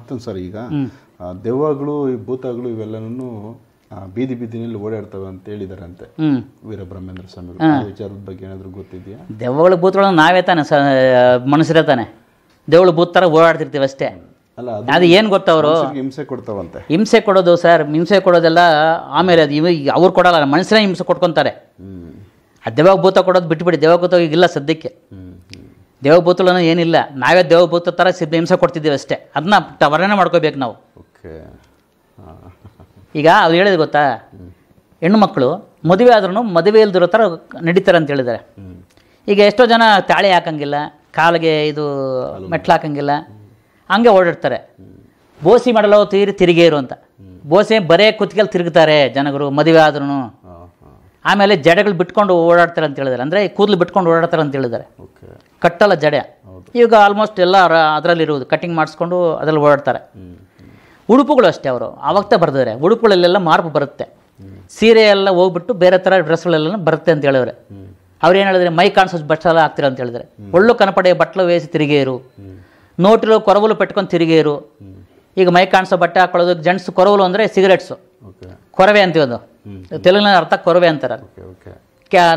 ಮತ್ತೊಂದು ಸರ್ ಈಗ ದೆವ್ವಗಳು ಈ ಭೂತಗಳು ಇವೆಲ್ಲನೂ ಬೀದಿ ಬೀದಿನಲ್ಲಿ ಓಡಾಡ್ತವೆ ಅಂತ ಹೇಳಿದಾರಂತೆ ವೀರಬ್ರಹ್ಮೇಂದ್ರ ಸ್ವಾಮಿ ವಿಚಾರದ ಬಗ್ಗೆ ಏನಾದರೂ ಗೊತ್ತಿದೆಯಾ ದೆವ್ವಗಳ ಭೂತಗಳನ್ನ ನಾವೇ ತಾನೆ ಮನುಷ್ಯರೇ ತಾನೆ ದೇವಳು ಭೂತ ಥರ ಓಡಾಡ್ತಿರ್ತೀವಿ ಅಷ್ಟೇ ಅಲ್ಲ ಅದು ಏನು ಗೊತ್ತವರು ಹಿಂಸೆ ಕೊಡ್ತಾವಂತೆ ಹಿಂಸೆ ಕೊಡೋದು ಸರ್ ಹಿಂಸೆ ಕೊಡೋದೆಲ್ಲ ಆಮೇಲೆ ಅದು ಅವ್ರು ಕೊಡಲ್ಲ ಮನುಷ್ಯರೇ ಹಿಂಸೆ ಕೊಡ್ಕೊಂತಾರೆ ಆ ದೆವ್ವ ಭೂತ ಕೊಡೋದು ಬಿಟ್ಬಿಡಿ ದೆವ್ವ ಭೂತ ಇಲ್ಲ ಸದ್ಯಕ್ಕೆ ದೇವಭೂತಗಳನ್ನು ಏನಿಲ್ಲ ನಾವೇ ದೇವಭೂತ ಥರ ಸಿದ್ಧ ಹಿಂಸೆ ಕೊಡ್ತಿದ್ದೀವಿ ಅಷ್ಟೇ ಅದನ್ನ ವರ್ಣನೆ ಮಾಡ್ಕೋಬೇಕು ನಾವು ಈಗ ಅವ್ರು ಹೇಳಿದ್ರು ಗೊತ್ತಾ ಹೆಣ್ಣು ಮಕ್ಕಳು ಮದುವೆ ಆದ್ರೂ ಮದುವೆ ಇಲ್ದಿರೋ ಥರ ನಡೀತಾರೆ ಅಂತ ಹೇಳಿದ್ದಾರೆ ಈಗ ಎಷ್ಟೋ ಜನ ತಾಳೆ ಹಾಕಂಗಿಲ್ಲ ಕಾಲಿಗೆ ಇದು ಮೆಟ್ಲು ಹಾಕಂಗಿಲ್ಲ ಹಂಗೆ ಓಡಾಡ್ತಾರೆ ಬೋಸಿ ಮಾಡಲೋ ತೀರಿ ತಿರುಗೇರು ಅಂತ ಬೋಸೆ ಬರೇ ಕುತ್ತಿಗೆಲ್ಲಿ ತಿರುಗ್ತಾರೆ ಜನಗಳು ಮದುವೆ ಆದ್ರೂ ಆಮೇಲೆ ಜಡೆಗಳು ಬಿಟ್ಕೊಂಡು ಓಡಾಡ್ತಾರೆ ಅಂತ ಹೇಳಿದ್ರೆ ಅಂದರೆ ಕೂದಲು ಬಿಟ್ಕೊಂಡು ಓಡಾಡ್ತಾರೆ ಅಂತ ಹೇಳಿದ್ದಾರೆ ಕಟ್ಟಲ್ಲ ಜಡೆ ಈಗ ಆಲ್ಮೋಸ್ಟ್ ಎಲ್ಲ ಅದರಲ್ಲಿರುವುದು ಕಟ್ಟಿಂಗ್ ಮಾಡಿಸ್ಕೊಂಡು ಅದರಲ್ಲಿ ಓಡಾಡ್ತಾರೆ ಉಡುಪುಗಳು ಅಷ್ಟೇ ಅವರು ಅವಾಗ್ತ ಬರೆದಿದ್ದಾರೆ ಉಡುಪುಗಳಲ್ಲೆಲ್ಲ ಮಾರ್ಪು ಬರುತ್ತೆ ಸೀರೆ ಎಲ್ಲ ಹೋಗ್ಬಿಟ್ಟು ಬೇರೆ ಥರ ಡ್ರೆಸ್ಗಳೆಲ್ಲ ಬರುತ್ತೆ ಅಂತ ಹೇಳಿದ್ರೆ ಅವ್ರು ಏನು ಹೇಳಿದ್ರೆ ಮೈ ಕಾಣಿಸೋದು ಬಟ್ಟೆಲ್ಲ ಹಾಕ್ತೀರ ಅಂತ ಹೇಳಿದ್ರೆ ಒಳ್ಳು ಕನಪಡೆಯ ಬಟ್ಟಲು ವೇಸಿ ತಿರುಗೇರು ನೋಟಿರೋ ಕೊರವಲು ಪೆಟ್ಕೊಂಡು ತಿರುಗೇರು ಈಗ ಮೈ ಕಾಣಿಸೋ ಬಟ್ಟೆ ಹಾಕೊಳ್ಳೋದು ಜೆಂಟ್ಸ್ ಕೊರವಲು ಅಂದರೆ ಸಿಗರೆಟ್ಸು ಕೊರವೆ ಅಂತೀವಿ ಅದು ತೆಲುಗಿನ ಅರ್ಥ ಕೊರವೆ ಅಂತಾರೆ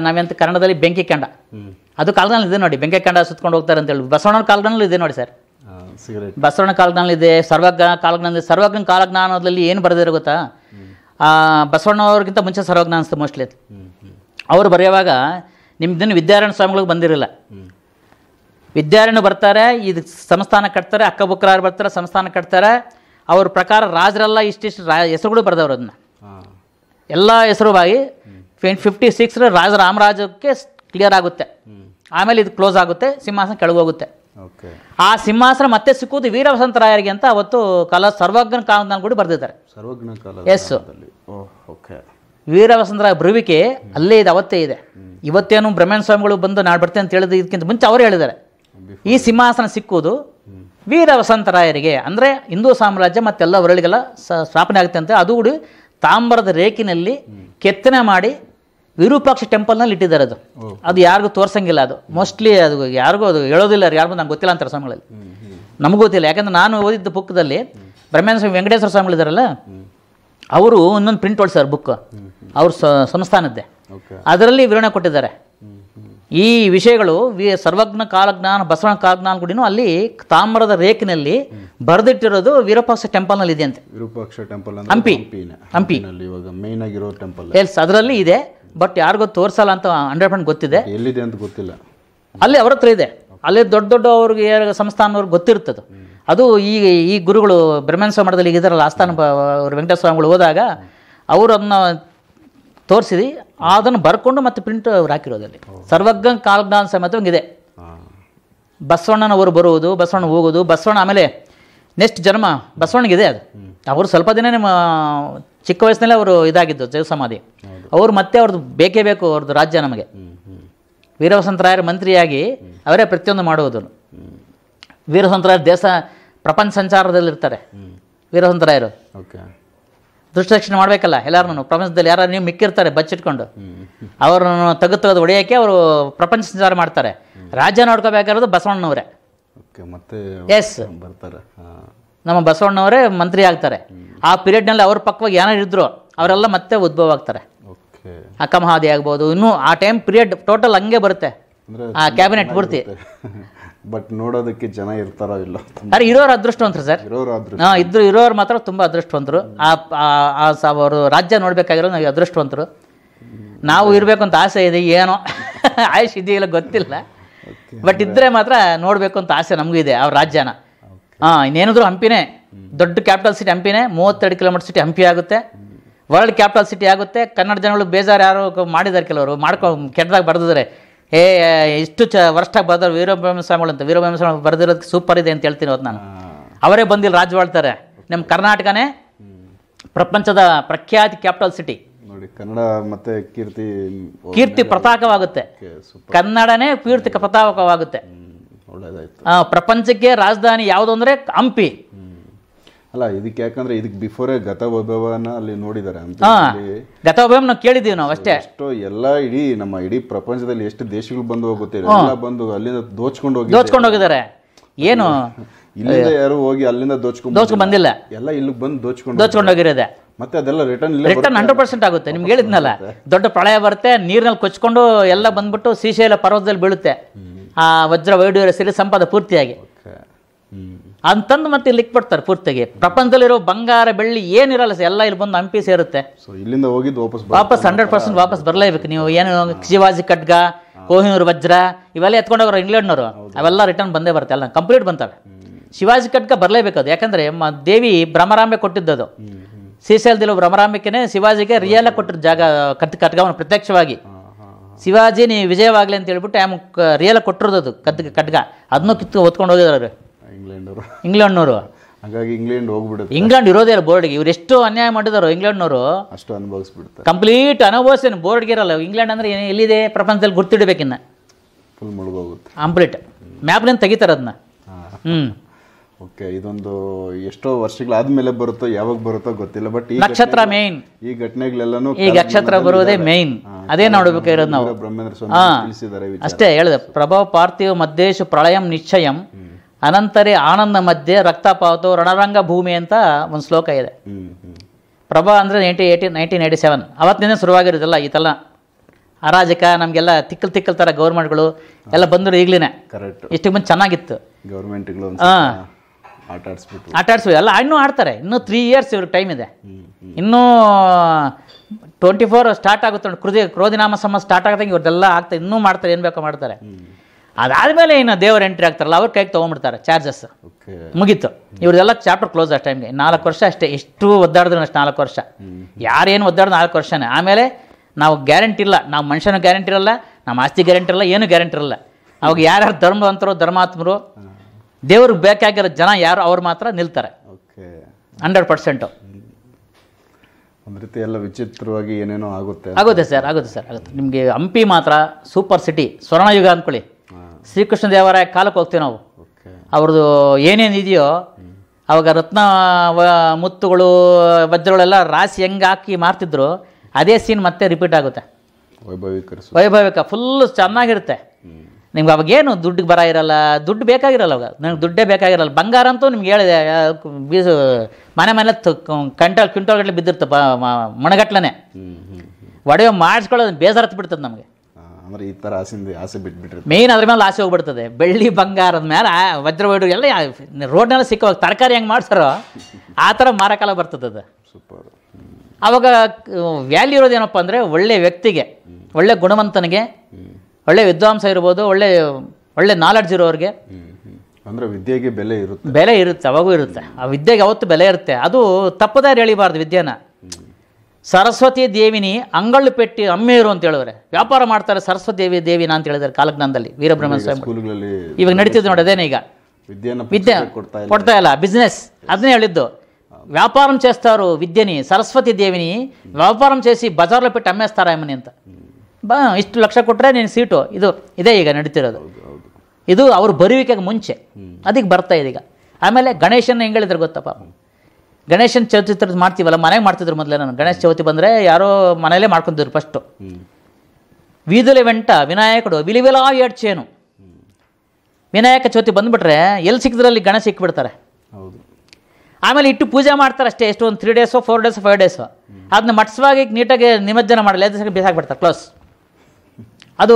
ನಾವೆಂತ ಕನ್ನಡದಲ್ಲಿ ಬೆಂಕಿ ಕಂಡ ಅದು ಕಾಲದಲ್ಲಿ ಇದೆ ನೋಡಿ ಬೆಂಕಿ ಕಂಡ ಸುತ್ಕೊಂಡು ಹೋಗ್ತಾರೆ ಅಂತ ಹೇಳಿ ಬಸವಣ್ಣನ ಕಾಲದಲ್ಲಿದೆ ಇದೆ ನೋಡಿ ಸರ್ ಬಸವಣ್ಣ ಕಾಲದಲ್ಲಿದೆ ಸರ್ವಜ್ಞ ಕಾಲಜ್ಞಾನ ಸರ್ವಜ್ಞ ಕಾಲಜ್ಞಾನದಲ್ಲಿ ಏನು ಬರೆದಿರೋ ಗೊತ್ತಾ ಆ ಬಸವಣ್ಣವ್ರಿಗಿಂತ ಮುಂಚೆ ಸರ್ವಜ್ಞ ಅನಿಸ್ತು ಮೋಸ್ಟ್ಲಿ ಅವರು ಬರೆಯುವಾಗ ನಿಮ್ದಿನ ವಿದ್ಯಾರಣ್ಯ ಸ್ವಾಮಿಗಳಿಗೆ ಬಂದಿರಲಿಲ್ಲ ವಿದ್ಯಾರಣ್ಯ ಬರ್ತಾರೆ ಇದು ಸಂಸ್ಥಾನ ಕಟ್ತಾರೆ ಅಕ್ಕ ಬರ್ತಾರೆ ಸಂಸ್ಥಾನ ಕಟ್ತಾರೆ ಅವ್ರ ಪ್ರಕಾರ ರಾಜರೆಲ್ಲ ಇಷ್ಟಿಷ್ಟು ರಾ ಹೆಸರುಗಳು ಬರೆದವ್ರು ಅದನ್ನ ಎಲ್ಲ ಹೆಸರು ಬಾಗಿ ಫಿಫ್ಟಿ ಸಿಕ್ಸ್ ರಾಜ ರಾಮರಾಜಕ್ಕೆ ಕ್ಲಿಯರ್ ಆಗುತ್ತೆ ಆಮೇಲೆ ಇದು ಕ್ಲೋಸ್ ಆಗುತ್ತೆ ಸಿಂಹಾಸನ ಕೆಳಗೋಗುತ್ತೆ ಆ ಸಿಂಹಾಸನ ಮತ್ತೆ ಸಿಕ್ಕುವುದು ವೀರ ವಸಂತರಾಯರಿಗೆ ಅಂತ ಅವತ್ತು ಕಲಾ ಸರ್ವಜ್ಞ ಕಾಲದಲ್ಲಿ ಕೂಡ ಬರೆದಿದ್ದಾರೆ ಎಸ್ ವೀರ ರಾಯ ಬರುವಿಕೆ ಅಲ್ಲೇ ಇದೆ ಅವತ್ತೇ ಇದೆ ಇವತ್ತೇನು ಬ್ರಹ್ಮೇಣ ಸ್ವಾಮಿಗಳು ಬಂದು ನಾಡ್ ಬರ್ತೇನೆ ಅಂತ ಹೇಳಿದ ಇದಕ್ಕಿಂತ ಮುಂಚೆ ಅವರು ಹೇಳಿದ್ದಾರೆ ಈ ಸಿಂಹಾಸನ ಸಿಕ್ಕುವುದು ವೀರ ವಸಂತರಾಯರಿಗೆ ಅಂದರೆ ಹಿಂದೂ ಸಾಮ್ರಾಜ್ಯ ಮತ್ತೆಲ್ಲ ಹೊರಳಿಗೆಲ್ಲ ಸ್ಥಾಪನೆ ಆಗುತ್ತೆ ಅಂತ ಅದು ಕೂಡ ತಾಮ್ರದ ರೇಖಿನಲ್ಲಿ ಕೆತ್ತನೆ ಮಾಡಿ ವಿರೂಪಾಕ್ಷ ಟೆಂಪಲ್ನಲ್ಲಿ ಇಟ್ಟಿದ್ದಾರೆ ಅದು ಅದು ಯಾರಿಗೂ ತೋರ್ಸಂಗಿಲ್ಲ ಅದು ಮೋಸ್ಟ್ಲಿ ಅದು ಯಾರಿಗೂ ಅದು ಹೇಳೋದಿಲ್ಲ ಯಾರಿಗೂ ನಂಗೆ ಗೊತ್ತಿಲ್ಲ ಅಂತಾರೆ ಸ್ವಾಮಿಗಳಲ್ಲಿ ನಮಗೂ ಗೊತ್ತಿಲ್ಲ ಯಾಕಂದ್ರೆ ನಾನು ಓದಿದ್ದ ಬುಕ್ದಲ್ಲಿ ಬ್ರಹ್ಮೇಂದ್ರ ಸ್ವಾಮಿ ವೆಂಕಟೇಶ್ವರ ಸ್ವಾಮಿಗಳಿದಾರಲ್ಲ ಅವರು ಇನ್ನೊಂದು ಪ್ರಿಂಟ್ ಹೊಡ್ಸಾರ ಬುಕ್ ಅವ್ರ ಸಂಸ್ಥಾನದ್ದೆ ಅದರಲ್ಲಿ ವಿವರಣೆ ಕೊಟ್ಟಿದ್ದಾರೆ ಈ ವಿಷಯಗಳು ವಿ ಸರ್ವಜ್ಞ ಕಾಲಜ್ಞಾನ ಬಸವಣ್ಣ ಕಾಲಜ್ಞಾನ ಗುಡಿನೂ ಅಲ್ಲಿ ತಾಮ್ರದ ರೇಖಿನಲ್ಲಿ ಬರೆದಿಟ್ಟಿರೋದು ವೀರಪಾಕ್ಷ ಟೆಂಪಲ್ನಲ್ಲಿ ಅಂತೆ ವಿರೂಪಾಕ್ಷ ಟೆಂಪಲ್ ಹಂಪಿ ಹಂಪಿ ಇವಾಗ ಮೇನ್ ಆಗಿರೋ ಟೆಂಪಲ್ ಎಲ್ಸ್ ಅದರಲ್ಲಿ ಇದೆ ಬಟ್ ಯಾರಿಗೂ ತೋರಿಸಲ್ಲ ಅಂತ ಹಂಡ್ರೆಡ್ ಪರ್ಸೆಂಟ್ ಗೊತ್ತಿದೆ ಎಲ್ಲಿದೆ ಅಂತ ಗೊತ್ತಿಲ್ಲ ಅಲ್ಲಿ ಅವ್ರ ಹತ್ರ ಇದೆ ಅಲ್ಲಿ ದೊಡ್ಡ ದೊಡ್ಡ ಅವ್ರಿಗೆ ಸಂಸ್ಥಾನವ್ರಿಗೆ ಗೊತ್ತಿರ್ತದೆ ಅದು ಈ ಈ ಗುರುಗಳು ಬ್ರಹ್ಮೇಂದ್ರ ಮಠದಲ್ಲಿ ಈಗಿದಾರಲ್ಲ ಆಸ್ಥಾನ ಅವರು ಸ್ವಾಮಿಗಳು ಹೋದಾಗ ಅವರನ್ನು ತೋರಿಸಿದ್ವಿ ಅದನ್ನು ಬರ್ಕೊಂಡು ಮತ್ತೆ ಪ್ರಿಂಟ್ ಅವ್ರು ಹಾಕಿರೋದಲ್ಲಿ ಸರ್ವಜ್ಞ ಕಾಲಜ್ಞಾನ ಸಮೇತ ಹಂಗಿದೆ ಅವರು ಬರುವುದು ಬಸವಣ್ಣ ಹೋಗೋದು ಬಸವಣ್ಣ ಆಮೇಲೆ ನೆಕ್ಸ್ಟ್ ಜನ್ಮ ಬಸವಣ್ಣಗಿದೆ ಅದು ಅವರು ಸ್ವಲ್ಪ ದಿನ ನಿಮ್ಮ ಚಿಕ್ಕ ವಯಸ್ಸಿನಲ್ಲೇ ಅವರು ಇದಾಗಿದ್ದು ಜೈವ ಸಮಾಧಿ ಅವರು ಮತ್ತೆ ಅವ್ರದ್ದು ಬೇಕೇ ಬೇಕು ಅವ್ರದ್ದು ರಾಜ್ಯ ನಮಗೆ ವೀರವಸಂತರಾಯರ ಮಂತ್ರಿಯಾಗಿ ಅವರೇ ಪ್ರತಿಯೊಂದು ಮಾಡುವುದನ್ನು ವೀರವಸಂತರಾಯರು ದೇಶ ಪ್ರಪಂಚ ಸಂಚಾರದಲ್ಲಿರ್ತಾರೆ ವೀರವಸಂತರಾಯರು ದುಷ್ಟರಕ್ಷಣೆ ಮಾಡಬೇಕಲ್ಲ ಎಲ್ಲರೂ ಪ್ರಪಂಚದಲ್ಲಿ ಯಾರು ನೀವು ಮಿಕ್ಕಿರ್ತಾರೆ ಬಚ್ಚಿಟ್ಕೊಂಡು ಅವರನ್ನು ತೆಗೆದು ತೆಗೆದು ಹೊಡೆಯೋಕ್ಕೆ ಅವರು ಪ್ರಪಂಚ ಸಂಚಾರ ಮಾಡ್ತಾರೆ ರಾಜ್ಯ ನೋಡ್ಕೋಬೇಕಾಗಿರೋದು ಬಸವಣ್ಣನವ್ರೆ ಎಸ್ ಬರ್ತಾರೆ ನಮ್ಮ ಬಸವಣ್ಣವರೇ ಮಂತ್ರಿ ಆಗ್ತಾರೆ ಆ ಪೀರಿಯಡ್ನಲ್ಲಿ ಅವ್ರ ಪಕ್ಕವಾಗಿ ಯಾರು ಇದ್ರು ಅವರೆಲ್ಲ ಮತ್ತೆ ಉದ್ಭವ ಆಗ್ತಾರೆ ಅಕ್ಕಮಹಾದಿ ಆಗ್ಬೋದು ಇನ್ನೂ ಆ ಟೈಮ್ ಪೀರಿಯಡ್ ಟೋಟಲ್ ಹಂಗೆ ಬರುತ್ತೆ ಆ ಕ್ಯಾಬಿನೆಟ್ ಪೂರ್ತಿ ಬಟ್ ನೋಡೋದಕ್ಕೆ ಜನ ಇರ್ತಾರೋ ಇಲ್ಲ ಅರೆ ಇರೋರು ಅದೃಷ್ಟವಂತರು ಸರ್ ಇರೋರು ಹಾಂ ಇದ್ರು ಇರೋರು ಮಾತ್ರ ತುಂಬ ಅದೃಷ್ಟವಂತರು ಆ ಅವರು ರಾಜ್ಯ ನೋಡಬೇಕಾಗಿರೋ ನಾವು ಅದೃಷ್ಟವಂತರು ನಾವು ಇರಬೇಕು ಅಂತ ಆಸೆ ಇದೆ ಏನೋ ಆಯುಷ್ ಇದೆಯಲ್ಲ ಗೊತ್ತಿಲ್ಲ ಬಟ್ ಇದ್ರೆ ಮಾತ್ರ ನೋಡಬೇಕು ಅಂತ ಆಸೆ ನಮಗೂ ಇದೆ ಅವ್ರ ರಾಜ್ಯನ ಹಾಂ ಇನ್ನೇನಿದ್ರು ಹಂಪಿನೇ ದೊಡ್ಡ ಕ್ಯಾಪಿಟಲ್ ಸಿಟಿ ಹಂಪಿನೇ ಮೂವತ್ತೆರಡು ಕಿಲೋಮೀಟರ್ ಸಿಟಿ ಹಂಪಿ ಆಗುತ್ತೆ ವರ್ಲ್ಡ್ ಕ್ಯಾಪಿಟಲ್ ಸಿಟಿ ಆಗುತ್ತೆ ಕನ್ನಡ ಜನಗಳು ಬೇಜಾರು ಯಾರು ಮಾಡಿದ್ದಾರೆ ಕೆಲವರು ಮಾಡ್ಕೊ ಕೆಟ್ಟದಾಗ ಬರೆದಿದ್ದಾರೆ ಏ ಇಷ್ಟು ಚ ವರ್ಷಕ್ಕೆ ಬರೆದ್ರು ವೀರಭ್ರಮ ಸ್ವಾಮಿಗಳು ಅಂತ ವೀರಭೇಮ ಸ್ವಾಮಿ ಬರೆದಿರೋದಕ್ಕೆ ಸೂಪರ್ ಇದೆ ಅಂತ ಹೇಳ್ತೀನಿ ಅವ್ರು ನಾನು ಅವರೇ ಬಂದಿಲ್ಲ ರಾಜ್ವಾಳ್ತಾರೆ ನಮ್ಮ ಕರ್ನಾಟಕನೇ ಪ್ರಪಂಚದ ಪ್ರಖ್ಯಾತ ಕ್ಯಾಪಿಟಲ್ ಸಿಟಿ ನೋಡಿ ಕನ್ನಡ ಮತ್ತೆ ಕೀರ್ತಿ ಕೀರ್ತಿ ಪ್ರತಾಕವಾಗುತ್ತೆ ಕನ್ನಡನೇ ಕೀರ್ತಿ ಪ್ರತಾಪಕವಾಗುತ್ತೆ ಪ್ರಪಂಚಕ್ಕೆ ರಾಜಧಾನಿ ಯಾವುದು ಅಂದರೆ ಹಂಪಿ ಅಲ್ಲ ಇದಕ್ಕೆ ಯಾಕಂದ್ರೆ ಇದಕ್ಕೆ ಬಿಫೋರೇ ಗತ ವೈಭವನ ಅಲ್ಲಿ ನೋಡಿದ್ದಾರೆ ಅಂತ ಗತ ನಾವು ಕೇಳಿದೀವಿ ನಾವು ಅಷ್ಟೇ ಅಷ್ಟು ಎಲ್ಲ ಇಡೀ ನಮ್ಮ ಇಡೀ ಪ್ರಪಂಚದಲ್ಲಿ ಎಷ್ಟು ದೇಶಗಳು ಬಂದು ಹೋಗುತ್ತೆ ಎಲ್ಲ ಬಂದು ಅಲ್ಲಿಂದ ದೋಚ್ಕೊಂಡು ಹೋಗಿ ದೋಚ್ಕೊಂಡು ಹೋಗಿದ್ದಾರೆ ಏನು ಇಲ್ಲಿಂದ ಯಾರು ಹೋಗಿ ಅಲ್ಲಿಂದ ದೋಚ್ಕೊಂಡು ದೋಚ್ಕೊಂಡು ಬಂದಿಲ್ಲ ಎಲ್ಲ ಇಲ್ಲಿಗೆ ಬಂದು ದೋಚ್ಕೊಂಡು ದೋಚ್ಕೊಂಡು ಹೋಗಿರೋದೆ ಮತ್ತೆ ಅದೆಲ್ಲ ರಿಟರ್ನ್ ರಿಟರ್ನ್ ಹಂಡ್ರೆಡ್ ಪರ್ಸೆಂಟ್ ಆಗುತ್ತೆ ನಿಮ್ಗೆ ಹೇಳಿದ್ನಲ್ಲ ದೊಡ್ಡ ಪ್ರಳಯ ಬರುತ್ತೆ ನೀರಿನಲ್ಲಿ ಕೊಚ್ಕೊಂಡು ಎಲ್ಲ ಬಂದ್ಬಿಟ್ಟು ಶ್ರೀಶೈಲ ಪರ್ವತದಲ್ಲಿ ಬೀಳುತ್ತೆ ಆ ವಜ್ರ ವೈಡೂರ್ಯ ಸಿರಿ ಸಂಪಾದ ಪೂರ್ತಿಯಾಗಿ ಅಂತಂದು ಮತ್ತೆ ಇಲ್ಲಿ ಇಕ್ಬಿಡ್ತಾರೆ ಪೂರ್ತಿಗೆ ಪ್ರಪಂಚದಲ್ಲಿರೋ ಬಂಗಾರ ಬೆಳ್ಳಿ ಏನಿರಲ್ಲ ಸರ್ ಎಲ್ಲ ಇಲ್ಲಿ ಬಂದು ಹಂಪಿ ಸೇರುತ್ತೆ ಇಲ್ಲಿಂದ ಹೋಗಿದ್ದು ವಾಪಸ್ ವಾಪಸ್ ಹಂಡ್ರೆಡ್ ಪರ್ಸೆಂಟ್ ವಾಪಸ್ ಬರ್ಲೇಬೇಕು ನೀವು ಏನು ಶಿವಾಜಿ ಖಡ್ಗ ಕೋಹಿನೂರ್ ವಜ್ರ ಇವೆಲ್ಲ ಎತ್ಕೊಂಡೋಗ್ರು ಇಂಗ್ಲೆಂಡ್ನವರು ಅವೆಲ್ಲ ರಿಟರ್ನ್ ಬಂದೇ ಬರುತ್ತೆ ಅಲ್ಲ ಕಂಪ್ಲೀಟ್ ಬಂತವೆ ಶಿವಾಜಿ ಖಡ್ಗ ಬರಲೇಬೇಕು ಅದು ಯಾಕಂದರೆ ದೇವಿ ಭ್ರಮರಾಂಬೆ ಕೊಟ್ಟಿದ್ದದು ಶ್ರೀಶೈಲದಲ್ಲಿ ಭ್ರಮರಾಂಬಿಕೆನೇ ಶಿವಾಜಿಗೆ ರಿಯಲ್ ಕೊಟ್ಟಿದ್ದ ಜಾಗ ಕತ್ ಖಡ್ಗವನ್ನು ಪ್ರತ್ಯಕ್ಷವಾಗಿ ಶಿವಾಜಿನಿ ವಿಜಯವಾಗಲಿ ಅಂತ ಹೇಳ್ಬಿಟ್ಟು ಆಮ್ ರಿಯಲ್ ಕೊಟ್ಟಿರೋದು ಕದ್ ಖಡ್ಗ ಅದನ್ನೂ ಕಿತ್ತು ಹೊತ್ಕೊಂಡು ಹೋಗಿದ್ದಾರೆ ಇಂಗ್ಲೆಂಡವರು ಇಂಗ್ಲೆಂಡ್ನವರು ಹಾಗಾಗಿ ಇಂಗ್ಲೆಂಡ್ ಹೋಗ್ಬಿಡುತ್ತೆ ಇಂಗ್ಲೆಂಡ್ ಇರೋದೇ ಇಲ್ಲ ಬೋರ್ಡ್ಗೆ ಇವ್ರು ಎಷ್ಟು ಅನ್ಯಾಯ ಮಾಡಿದಾರೋ ಇಂಗ್ಲೆಂಡ್ನವರು ಅಷ್ಟು ಅನುಭವಿಸ್ಬಿಡ್ತಾರೆ ಕಂಪ್ಲೀಟ್ ಅನುಭವಿಸ್ತೇನೆ ಬೋರ್ಡ್ಗೆ ಇರಲ್ಲ ಇಂಗ್ಲೆಂಡ್ ಅಂದರೆ ಎಲ್ಲಿದೆ ಪ್ರಪಂಚದಲ್ಲಿ ಗುರ್ತಿಡಬೇಕಿನ್ನ ಫುಲ್ ಮುಳುಗೋಗುತ್ತೆ ಕಂಪ್ಲೀಟ್ ಮ್ಯಾಪ್ಲಿಂದ ತೆಗಿತಾರೆ ಅದನ್ನ ಹ್ಞೂ ಓಕೆ ಇದೊಂದು ಎಷ್ಟೋ ವರ್ಷಗಳಾದ್ಮೇಲೆ ಬರುತ್ತೋ ಯಾವಾಗ ಬರುತ್ತೋ ಗೊತ್ತಿಲ್ಲ ಬಟ್ ಈ ನಕ್ಷತ್ರ ಮೇನ್ ಈ ಘಟನೆಗಳೆಲ್ಲಾನು ಈ ನಕ್ಷತ್ರ ಬರುವುದೇ ಮೇನ್ ಅದೇ ನೋಡಬೇಕಾಗಿರೋದು ನಾವು ಬ್ರಹ್ಮೇಂದ್ರ ಸ್ವಾಮಿ ತಿಳಿಸಿದ್ದಾರೆ ಅಷ್ಟೇ ಹೇಳಿದೆ ಪ್ರಭಾವ ಪಾರ್ಥಿವ ಮಧ್ಯೇಶು ಪ್ರಳಯಂ ನಿಶ್ಚಯಂ ಅನಂತರೇ ಆನಂದ ಮಧ್ಯೆ ರಕ್ತಪಾತು ರಣರಂಗ ಭೂಮಿ ಅಂತ ಒಂದು ಶ್ಲೋಕ ಇದೆ ಪ್ರಭಾ ಅಂದರೆ ninety eighty nineteen eighty seven ಅವತ್ತಿನೇ ಶುರುವಾಗಿರೋದಲ್ಲ ಇದೆಲ್ಲ ಅರಾಜಕ ನಮಗೆಲ್ಲ ತಿಕ್ಕಲ್ ತಿಕ್ಕಲ್ ಥರ ಗೌರ್ಮೆಂಟ್ಗಳು ಎಲ್ಲ ಬಂದರು ಈಗಲೇ ಕರೆಕ್ಟ್ ಇಷ್ಟಕ್ಕೆ ಮುಂಚೆ ಚೆನ್ನಾಗಿತ್ತು ಗೌರ್ಮೆಂಟ್ಗಳು ಹಾಂ ಎಲ್ಲ ಇನ್ನೂ ಆಡ್ತಾರೆ ಇನ್ನೂ ತ್ರೀ ಇಯರ್ಸ್ ಇವ್ರಿಗೆ ಟೈಮ್ ಇದೆ ಇನ್ನೂ ಟ್ವೆಂಟಿ ಫೋರ್ ಸ್ಟಾರ್ಟ್ ಆಗುತ್ತೆ ಕೃದಿ ಕ್ರೋಧಿನಾಮ ಸಮ ಸ್ಟಾರ್ಟ್ ಆಗದಂಗೆ ಇವ್ರದ್ದೆಲ್ಲ ಆಗ್ತಾ ಇನ್ನೂ ಮಾಡ್ತಾರೆ ಏನು ಬೇಕೋ ಮಾಡ್ತಾರೆ ಅದಾದಮೇಲೆ ಇನ್ನು ದೇವರು ಎಂಟ್ರಿ ಆಗ್ತಾರಲ್ಲ ಅವ್ರ ಕೈಗೆ ತೊಗೊಂಡ್ಬಿಡ್ತಾರೆ ಚಾರ್ಜಸ್ ಮುಗೀತು ಇವ್ರದೆಲ್ಲ ಚಾಪ್ಟರ್ ಕ್ಲೋಸ್ ಆ ಟೈಮ್ಗೆ ನಾಲ್ಕು ವರ್ಷ ಅಷ್ಟೇ ಎಷ್ಟು ಒದ್ದಾಡಿದ್ರು ಅಷ್ಟು ನಾಲ್ಕು ವರ್ಷ ಯಾರೇನು ಒದ್ದಾಡೋದು ನಾಲ್ಕು ವರ್ಷನೇ ಆಮೇಲೆ ನಾವು ಗ್ಯಾರಂಟಿ ಇಲ್ಲ ನಾವು ಮನುಷ್ಯನ ಗ್ಯಾರಂಟಿ ಇರಲ್ಲ ನಮ್ಮ ಆಸ್ತಿ ಗ್ಯಾರಂಟಿ ಇರಲ್ಲ ಏನು ಗ್ಯಾರಂಟಿ ಇರಲ್ಲ ಅವಾಗ ಯಾರ್ಯಾರು ಧರ್ಮವಂತರು ಧರ್ಮಾತ್ಮರು ದೇವ್ರಿಗೆ ಬೇಕಾಗಿರೋ ಜನ ಯಾರು ಅವ್ರು ಮಾತ್ರ ನಿಲ್ತಾರೆ ಹಂಡ್ರೆಡ್ ಪರ್ಸೆಂಟು ಒಂದು ರೀತಿ ಎಲ್ಲ ವಿಚಿತ್ರವಾಗಿ ಏನೇನೋ ಆಗುತ್ತೆ ಆಗುತ್ತೆ ಸರ್ ಆಗುತ್ತೆ ಸರ್ ಆಗುತ್ತೆ ನಿಮಗೆ ಹಂಪಿ ಮಾತ್ರ ಸೂಪರ್ ಸಿಟಿ ಸ್ವರ್ಣಯುಗ ಅಂದ್ಕೊಳ್ಳಿ ಶ್ರೀಕೃಷ್ಣ ದೇವರಾಯ ಕಾಲಕ್ಕೆ ಹೋಗ್ತೀವಿ ನಾವು ಅವ್ರದ್ದು ಏನೇನು ಇದೆಯೋ ಅವಾಗ ರತ್ನ ಮುತ್ತುಗಳು ವಜ್ರಗಳೆಲ್ಲ ರಾಸಿ ಹೆಂಗೆ ಹಾಕಿ ಮಾರ್ತಿದ್ರು ಅದೇ ಸೀನ್ ಮತ್ತೆ ರಿಪೀಟ್ ಆಗುತ್ತೆ ವೈಭವಿಕ ಫುಲ್ ಚೆನ್ನಾಗಿರುತ್ತೆ ನಿಮ್ಗೆ ಅವಾಗೇನು ದುಡ್ಡು ಬರ ಇರಲ್ಲ ದುಡ್ಡು ಬೇಕಾಗಿರಲ್ಲ ಅವಾಗ ನನಗೆ ದುಡ್ಡೇ ಬೇಕಾಗಿರಲ್ಲ ಬಂಗಾರ ಅಂತೂ ನಿಮ್ಗೆ ಹೇಳಿದೆ ಬೀಸು ಮನೆ ಮನೆ ಕಂಟಲ್ ಗಟ್ಟಲೆ ಬಿದ್ದಿರ್ತಪ್ಪ ಮಣಗಟ್ಲೇ ಒಡೆಯೋ ಮಾಡಿಸ್ಕೊಳ್ಳೋದು ಬೇಸರತ್ ಬಿಡ್ತದೆ ನಮಗೆ ಅಂದ್ರೆ ಈ ತರ ಆಸೆಯಿಂದ ಆಸೆ ಬಿಟ್ಬಿಟ್ರಿ ಮೇನ್ ಅದ್ರ ಮೇಲೆ ಆಸೆ ಹೋಗ್ಬಿಡ್ತದೆ ಬೆಳ್ಳಿ ಬಂಗಾರದ ಮೇಲೆ ವಜ್ರ ವೈಡು ಎಲ್ಲ ರೋಡ್ನೆಲ್ಲ ಸಿಕ್ಕವಾಗ ತರಕಾರಿ ಹೆಂಗೆ ಮಾಡ್ಸಾರೋ ಆ ಥರ ಮಾರಕಾಲ ಬರ್ತದೆ ಅದು ಸೂಪರ್ ಅವಾಗ ವ್ಯಾಲ್ಯೂ ಏನಪ್ಪಾ ಅಂದ್ರೆ ಒಳ್ಳೆ ವ್ಯಕ್ತಿಗೆ ಒಳ್ಳೆ ಗುಣವಂತನಿಗೆ ಒಳ್ಳೆ ವಿದ್ವಾಂಸ ಇರ್ಬೋದು ಒಳ್ಳೆ ಒಳ್ಳೆ ನಾಲೆಡ್ಜ್ ಇರೋರಿಗೆ ಅಂದರೆ ವಿದ್ಯೆಗೆ ಬೆಲೆ ಇರುತ್ತೆ ಬೆಲೆ ಇರುತ್ತೆ ಅವಾಗೂ ಇರುತ್ತೆ ಆ ವಿದ್ಯೆಗೆ ಅವತ್ತು ಬೆಲೆ ಇರುತ್ತೆ ಅದು ತಪ್ಪದಾರಿ ಎಳಿಬಾರ್ದು ವಿದ್ಯೆನ ಸರಸ್ವತಿ ದೇವಿನಿ ಅಂಗಳು ಪೆಟ್ಟಿ ಅಮ್ಮೆಯರು ಅಂತ ಹೇಳಿದ್ರೆ ವ್ಯಾಪಾರ ಮಾಡ್ತಾರೆ ಸರಸ್ವತಿ ದೇವಿ ದೇವಿನ ಅಂತ ಹೇಳಿದ್ರೆ ಕಾಲಜ್ಞಾನದಲ್ಲಿ ವೀರಬ್ರಹ್ಮ ಸ್ವಾಮಿ ಇವಾಗ ನಡೀತಿದ್ದು ನೋಡಿ ಅದೇನೇ ಈಗ ವಿದ್ಯೆ ಕೊಡ್ತಾ ಇಲ್ಲ ಬಿಸ್ನೆಸ್ ಅದನ್ನೇ ಹೇಳಿದ್ದು ವ್ಯಾಪಾರಂ ಚೇಸ್ತಾರು ವಿದ್ಯೆನಿ ಸರಸ್ವತಿ ದೇವಿನಿ ವ್ಯಾಪಾರಂ ಚೇಸಿ ಬಜಾರ್ಲ ಪೆಟ್ಟು ಅಮ್ಮೇಸ್ತಾರ ಅಂತ ಬಾ ಇಷ್ಟು ಲಕ್ಷ ಕೊಟ್ಟರೆ ನೀನು ಸೀಟು ಇದು ಇದೇ ಈಗ ನಡೀತಿರೋದು ಇದು ಅವ್ರು ಬರುವಿಕೆಗೆ ಮುಂಚೆ ಅದಕ್ಕೆ ಬರ್ತಾ ಇದೆ ಈಗ ಆಮೇಲೆ ಗಣೇಶನ ಹೆಂಗೆ ಗೊತ್ತಪ್ಪ ಗಣೇಶನ ಚೌತಿ ಥರದ್ದು ಮಾಡ್ತೀವಲ್ಲ ಮನೆಗೆ ಮಾಡ್ತಿದ್ರು ಮೊದಲೇ ನಾನು ಗಣೇಶ ಚೌತಿ ಬಂದರೆ ಯಾರೋ ಮನೆಯಲ್ಲೇ ಮಾಡ್ಕೊತಿದ್ರು ಫಸ್ಟು ವೀದಲೆ ವೆಂಟ ವಿನಾಯಕಡು ವಿಲಿವಿಲಾ ಎರಡು ಚೇನು ವಿನಾಯಕ ಚೌತಿ ಬಂದುಬಿಟ್ರೆ ಎಲ್ಲಿ ಸಿಕ್ಕಿದ್ರಲ್ಲಿ ಗಣೇಶ ಇಕ್ಬಿಡ್ತಾರೆ ಆಮೇಲೆ ಇಟ್ಟು ಪೂಜೆ ಮಾಡ್ತಾರೆ ಅಷ್ಟೇ ಎಷ್ಟು ಒಂದು three days four days five days ಅದನ್ನ ಮಟ್ಸವಾಗಿ ನೀಟಾಗಿ ನಿಮಜ್ಜನ ಮಾಡಲ್ಲ ಎದ್ದು ಬಿಸಾಕ್ಬಿಡ್ತಾರೆ ಕ್ಲೋಸ್ ಅದು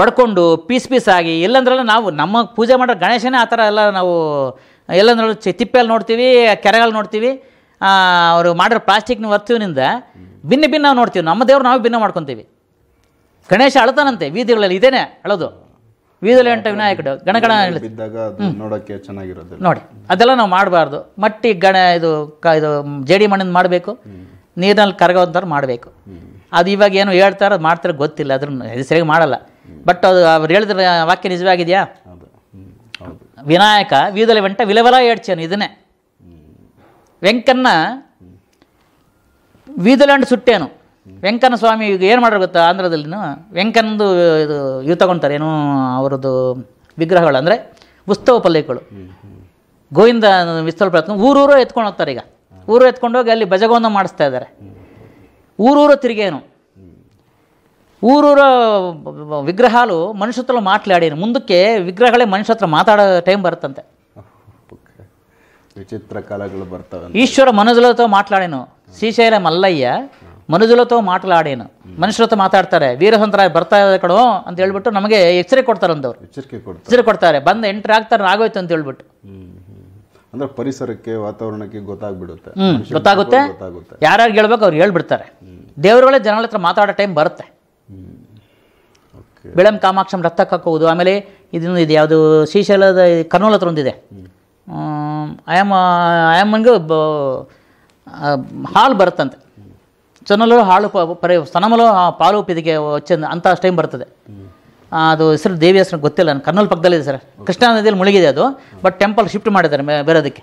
ಒಡ್ಕೊಂಡು ಪೀಸ್ ಪೀಸ್ ಆಗಿ ಇಲ್ಲಂದ್ರಲ್ಲ ನಾವು ನಮ್ಮ ಪೂಜೆ ಮಾಡೋ ಗಣೇಶನೇ ಆ ಥರ ಎಲ್ಲ ನಾವು ಎಲ್ಲ ನೋಡಿ ತಿಪ್ಪೆಯಲ್ಲಿ ನೋಡ್ತೀವಿ ಕೆರೆಗಳು ನೋಡ್ತೀವಿ ಅವರು ಮಾಡಿರೋ ಪ್ಲಾಸ್ಟಿಕ್ನ ವರ್ತೀವಿನಿಂದ ಭಿನ್ನ ಭಿನ್ನ ನಾವು ನೋಡ್ತೀವಿ ನಮ್ಮ ದೇವ್ರು ನಾವು ಭಿನ್ನ ಮಾಡ್ಕೊತೀವಿ ಗಣೇಶ ಅಳತಾನಂತೆ ವೀದಿಗಳಲ್ಲಿ ಇದೇನೆ ಅಳೋದು ವೀದಿಯಲ್ಲಿ ಎಂಟು ವಿನಾಯಕಡು ಗಣಗಣ ನೋಡೋಕ್ಕೆ ಚೆನ್ನಾಗಿರೋದು ನೋಡಿ ಅದೆಲ್ಲ ನಾವು ಮಾಡಬಾರ್ದು ಮಟ್ಟಿ ಗಣ ಇದು ಕ ಇದು ಜೇಡಿ ಮಣ್ಣಿಂದ ಮಾಡಬೇಕು ನೀರಿನಲ್ಲಿ ಕರಗೋದಂತಾರೆ ಮಾಡಬೇಕು ಅದು ಇವಾಗ ಏನು ಹೇಳ್ತಾರೋ ಮಾಡ್ತಾರೆ ಗೊತ್ತಿಲ್ಲ ಅದ್ರ ಸರಿಯಾಗಿ ಮಾಡಲ್ಲ ಬಟ್ ಅದು ಅವ್ರು ಹೇಳಿದ್ರೆ ವಾಕ್ಯ ನಿಜವಾಗಿದೆಯಾ ವಿನಾಯಕ ವೀದಲೆ ವೆಂಟ ವಿಲವಲ ಏಡ್ಚೇನು ಇದನ್ನೇ ವೆಂಕನ್ನ ವೀದಲ್ಯಾಂಡ್ ಸುಟ್ಟೇನು ವೆಂಕನ ಸ್ವಾಮಿ ಈಗ ಏನು ಮಾಡೋರು ಗೊತ್ತಾ ಆಂಧ್ರದಲ್ಲಿನೂ ವೆಂಕನದು ಇದು ಇವು ತಗೊತಾರೆ ಏನೋ ಅವರದ್ದು ವಿಗ್ರಹಗಳು ಅಂದರೆ ಉತ್ಸವ ಪಲ್ಯಗಳು ಗೋವಿಂದ ವಿಸ್ತಲ ಪ್ರಯತ್ನ ಊರೂರೋ ಎತ್ಕೊಂಡು ಹೋಗ್ತಾರೆ ಈಗ ಊರು ಎತ್ಕೊಂಡೋಗಿ ಅಲ್ಲಿ ಭಜಗೋಂದ ಮಾಡಿಸ್ತಾ ಇದ್ದಾರೆ ಊರೂರು ತಿರುಗೇನು ಊರೂರ ಮನುಷ್ಯ ಹತ್ರ మనుషులతో ಮುಂದಕ್ಕೆ ವಿಗ್ರಹಗಳೇ ಮನುಷ್ಯ ಹತ್ರ ಮಾತಾಡೋ ಟೈಮ್ ಬರುತ್ತಂತೆ ಕಲೆಗಳು ಬರ್ತವೆ ಈಶ್ವರ ಮನುಜಲತೋ ಮಾತಾಡೇನು ಶ್ರೀಶೈಲ ಮಲ್ಲಯ್ಯ ಮನುಜಲತೋ ಮಾತಾಡೇನು ಮನುಷ್ಯರ ಹತ್ರ ಮಾತಾಡ್ತಾರೆ ವೀರಸಂತರಾಯ ಬರ್ತಾ ಇದೆ ಕಡೋ ಅಂತ ಹೇಳ್ಬಿಟ್ಟು ನಮಗೆ ಎಚ್ಚರಿಕೆ ಕೊಡ್ತಾರೆ ಅಂದವ್ರು ಎಚ್ಚರಿಕೆ ಕೊಡ್ತಾರೆ ಬಂದ ಎಂಟ್ರಿ ಆಗ್ತಾರೆ ಆಗೋಯ್ತು ಅಂತ ಹೇಳ್ಬಿಟ್ಟು ಅಂದ್ರೆ ಪರಿಸರಕ್ಕೆ ವಾತಾವರಣಕ್ಕೆ ಗೊತ್ತಾಗ್ಬಿಡುತ್ತೆ ಗೊತ್ತಾಗುತ್ತೆ ಯಾರ್ಯಾರು ಹೇಳ್ಬೇಕು ಅವ್ರು ಹೇಳ್ಬಿಡ್ತಾರೆ ದೇವರುಗಳೇ ಜನಗಳ ಹತ್ರ ಮಾತಾಡೋ ಟೈಮ್ ಬರುತ್ತೆ ಬೆಳಂ ಕಾಮಾಕ್ಷಂ ರಕ್ತಕ್ಕೆ ಹಾಕೋದು ಆಮೇಲೆ ಇದನ್ನು ಇದು ಯಾವುದು ಶ್ರೀಶೈಲದ ಕರ್ನೂಲ್ ಹತ್ರ ಒಂದಿದೆ ಆಯಮ್ಮ ಆಯಮ್ಮನಿಗೆ ಬ ಹಾಲು ಬರುತ್ತಂತೆ ಚೆನ್ನಲ್ಲೂ ಹಾಳು ಪರಿ ಸ್ತನಮಲು ಪಾಲು ಪಿದಿಗೆ ಅಂತ ಅಂಥ ಟೈಮ್ ಬರ್ತದೆ ಅದು ಹೆಸರು ದೇವಿ ಹೆಸರು ಗೊತ್ತಿಲ್ಲ ನಾನು ಕರ್ನೂಲ್ ಪಕ್ಕದಲ್ಲಿದೆ ಸರ್ ಕೃಷ್ಣಾ ನದಿಯಲ್ಲಿ ಮುಳುಗಿದೆ ಅದು ಬಟ್ ಟೆಂಪಲ್ ಶಿಫ್ಟ್ ಮಾಡಿದ್ದಾರೆ ಬೇರೆದಕ್ಕೆ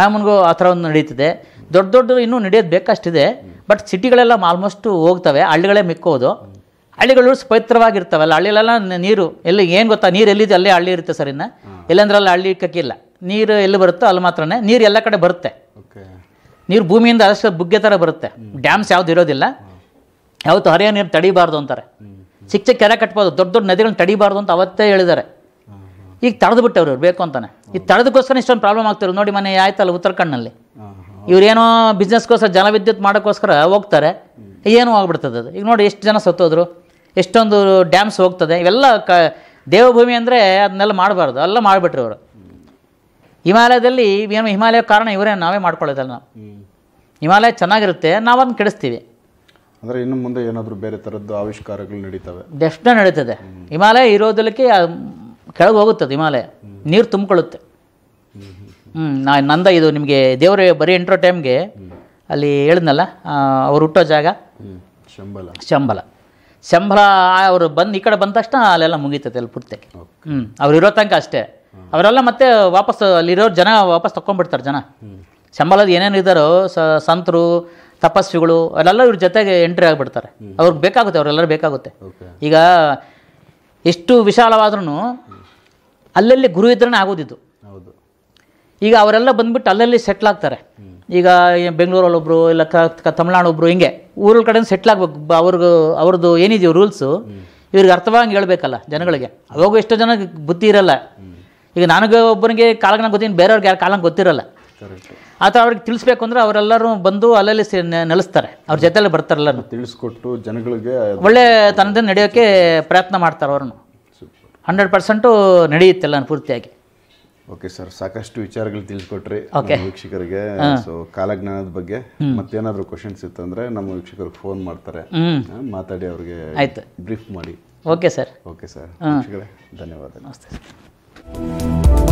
ಆಯಮ್ಮನಿಗೂ ಆ ಥರ ಒಂದು ನಡೀತಿದೆ ದೊಡ್ಡ ದೊಡ್ಡ ಇನ್ನೂ ನಡೆಯೋದು ಬೇಕಷ್ಟಿದೆ ಬಟ್ ಸಿಟಿಗಳೆಲ್ಲ ಆಲ್ಮೋಸ್ಟು ಹೋಗ್ತವೆ ಹಳ್ಳಿಗಳೇ ಮಿಕ್ಕೋದು ಹಳ್ಳಿಗಳು ಪವಿತ್ರವಾಗಿರ್ತವಲ್ಲ ಹಳ್ಳಿಲೆಲ್ಲ ನೀರು ಎಲ್ಲಿ ಏನು ಗೊತ್ತಾ ನೀರು ಎಲ್ಲಿದೆ ಅಲ್ಲೇ ಹಳ್ಳಿ ಇರುತ್ತೆ ಸರ್ ಇನ್ನು ಅಲ್ಲಿ ಹಳ್ಳಿ ಇಕ್ಕಕ್ಕಿಲ್ಲ ನೀರು ಎಲ್ಲಿ ಬರುತ್ತೋ ಅಲ್ಲಿ ಮಾತ್ರನೇ ನೀರು ಎಲ್ಲ ಕಡೆ ಬರುತ್ತೆ ನೀರು ಭೂಮಿಯಿಂದ ಅಷ್ಟು ಬುಗ್ಗೆ ಥರ ಬರುತ್ತೆ ಡ್ಯಾಮ್ಸ್ ಯಾವ್ದು ಇರೋದಿಲ್ಲ ಯಾವತ್ತು ಹರಿಯೋ ನೀರು ತಡಿಬಾರ್ದು ಅಂತಾರೆ ಚಿಕ್ಕ ಚಿಕ್ಕ ಕೆರೆ ಕಟ್ಬೋದು ದೊಡ್ಡ ದೊಡ್ಡ ನದಿಗಳನ್ನ ತಡಿಬಾರ್ದು ಅಂತ ಅವತ್ತೇ ಹೇಳಿದ್ದಾರೆ ಈಗ ತಡೆದು ಬಿಟ್ಟವ್ರು ಇವ್ರು ಬೇಕು ಅಂತಾನೆ ಈ ತಡೆದಕ್ಕೋಸ್ಕರ ಇಷ್ಟೊಂದು ಪ್ರಾಬ್ಲಮ್ ಆಗ್ತಾರೆ ನೋಡಿ ಮನೆ ಆಯ್ತಲ್ಲ ಉತ್ತರಾಖಂಡ್ನಲ್ಲಿ ಇವರೇನೋ ಬಿಸ್ನೆಸ್ಗೋಸ್ಕರ ಜಲವಿದ್ಯುತ್ ಮಾಡೋಕ್ಕೋಸ್ಕರ ಹೋಗ್ತಾರೆ ಏನು ಆಗ್ಬಿಡ್ತದೆ ಅದು ಈಗ ನೋಡಿ ಎಷ್ಟು ಜನ ಸತ್ತೋದ್ರು ಎಷ್ಟೊಂದು ಡ್ಯಾಮ್ಸ್ ಹೋಗ್ತದೆ ಇವೆಲ್ಲ ಕ ದೇವಭೂಮಿ ಅಂದರೆ ಅದನ್ನೆಲ್ಲ ಮಾಡಬಾರ್ದು ಎಲ್ಲ ಮಾಡಿಬಿಟ್ರು ಅವರು ಹಿಮಾಲಯದಲ್ಲಿ ಏನು ಹಿಮಾಲಯ ಕಾರಣ ಇವರೇ ನಾವೇ ಮಾಡ್ಕೊಳ್ಳೋದಲ್ಲ ನಾವು ಹಿಮಾಲಯ ಚೆನ್ನಾಗಿರುತ್ತೆ ನಾವು ಅದನ್ನ ಕೆಡಿಸ್ತೀವಿ ಅಂದರೆ ಇನ್ನು ಮುಂದೆ ಏನಾದರೂ ಬೇರೆ ಥರದ್ದು ಆವಿಷ್ಕಾರಗಳು ನಡೀತವೆ ಡೆಫ್ಟ ನಡೀತದೆ ಹಿಮಾಲಯ ಇರೋದಕ್ಕೆ ಕೆಳಗೆ ಹೋಗುತ್ತದೆ ಹಿಮಾಲಯ ನೀರು ತುಂಬಿಕೊಳ್ಳುತ್ತೆ ಹ್ಞೂ ನಾ ನಂದ ಇದು ನಿಮಗೆ ದೇವರು ಬರೀ ಎಂಟ್ರೋ ಟೈಮ್ಗೆ ಅಲ್ಲಿ ಹೇಳಿದ್ನಲ್ಲ ಅವ್ರು ಹುಟ್ಟೋ ಜಾಗ ಶಂಬಲ ಶಂಬಲ ಸಂಬಳ ಅವರು ಬಂದು ಈ ಕಡೆ ಬಂದ ತಕ್ಷಣ ಅಲ್ಲೆಲ್ಲ ಮುಗೀತೈತೆ ಅಲ್ಲಿ ಪೂರ್ತಿ ಹ್ಞೂ ಅವ್ರು ಇರೋ ತನಕ ಅಷ್ಟೇ ಅವರೆಲ್ಲ ಮತ್ತೆ ವಾಪಸ್ ಅಲ್ಲಿರೋರು ಜನ ವಾಪಸ್ ತೊಗೊಂಡ್ಬಿಡ್ತಾರೆ ಜನ ಸಂಬಳದ ಏನೇನು ಇದ್ದಾರೋ ಸಂತರು ತಪಸ್ವಿಗಳು ಅವರೆಲ್ಲ ಇವ್ರ ಜೊತೆಗೆ ಎಂಟ್ರಿ ಆಗಿಬಿಡ್ತಾರೆ ಅವ್ರಿಗೆ ಬೇಕಾಗುತ್ತೆ ಅವರೆಲ್ಲರೂ ಬೇಕಾಗುತ್ತೆ ಈಗ ಎಷ್ಟು ವಿಶಾಲವಾದ್ರೂ ಅಲ್ಲಲ್ಲಿ ಗುರು ಇದ್ರೇ ಆಗೋದಿದ್ದು ಈಗ ಅವರೆಲ್ಲ ಬಂದ್ಬಿಟ್ಟು ಅಲ್ಲಲ್ಲಿ ಸೆಟ್ಲ್ ಆಗ್ತಾರೆ ಈಗ ಬೆಂಗಳೂರಲ್ಲೊಬ್ರು ಇಲ್ಲ ಕ ತಮಿಳ್ನಾಡು ಒಬ್ಬರು ಹಿಂಗೆ ಊರಲ್ಲಿ ಕಡೆ ಸೆಟ್ಲ್ ಆಗ್ಬೇಕು ಅವ್ರಿಗೂ ಅವ್ರದ್ದು ಏನಿದೆಯೋ ರೂಲ್ಸು ಇವ್ರಿಗೆ ಅರ್ಥವಾಗಿ ಹೇಳ್ಬೇಕಲ್ಲ ಜನಗಳಿಗೆ ಅವಾಗ ಎಷ್ಟೋ ಜನಕ್ಕೆ ಬುದ್ಧಿ ಇರಲ್ಲ ಈಗ ನನಗೆ ಒಬ್ಬನಿಗೆ ಕಾಲಕ್ಕೆ ಗೊತ್ತೀನಿ ಬೇರೆಯವ್ರಿಗೆ ಯಾರು ಕಾಲಂಗೆ ಗೊತ್ತಿರಲ್ಲ ಆ ಅವ್ರಿಗೆ ತಿಳಿಸ್ಬೇಕು ಅಂದ್ರೆ ಅವರೆಲ್ಲರೂ ಬಂದು ಅಲ್ಲಲ್ಲಿ ನೆಲೆಸ್ತಾರೆ ಅವ್ರ ಜೊತೆಯಲ್ಲಿ ಬರ್ತಾರಲ್ಲ ತಿಳಿಸ್ಕೊಟ್ಟು ಜನಗಳಿಗೆ ಒಳ್ಳೆ ತನ್ನದೇ ನಡೆಯೋಕ್ಕೆ ಪ್ರಯತ್ನ ಮಾಡ್ತಾರೆ ಅವ್ರನ್ನು ಹಂಡ್ರೆಡ್ ಪರ್ಸೆಂಟು ನಡೆಯುತ್ತೆ ನಾನು ಪೂರ್ತಿಯಾಗಿ ಓಕೆ ಸರ್ ಸಾಕಷ್ಟು ವಿಚಾರಗಳು ತಿಳಿಸ್ಕೊಟ್ರಿ ವೀಕ್ಷಕರಿಗೆ ಸೊ ಕಾಲಜ್ಞಾನದ ಬಗ್ಗೆ ಮತ್ತೇನಾದ್ರೂ ಕ್ವಶನ್ಸ್ ಇತ್ತಂದ್ರೆ ನಮ್ಮ ವೀಕ್ಷಕರು ಫೋನ್ ಮಾಡ್ತಾರೆ ಮಾತಾಡಿ ಅವ್ರಿಗೆ ಬ್ರೀಫ್ ಮಾಡಿ ಓಕೆ ಸರ್ ಓಕೆ ಸರ್ ಧನ್ಯವಾದ ನಮಸ್ತೆ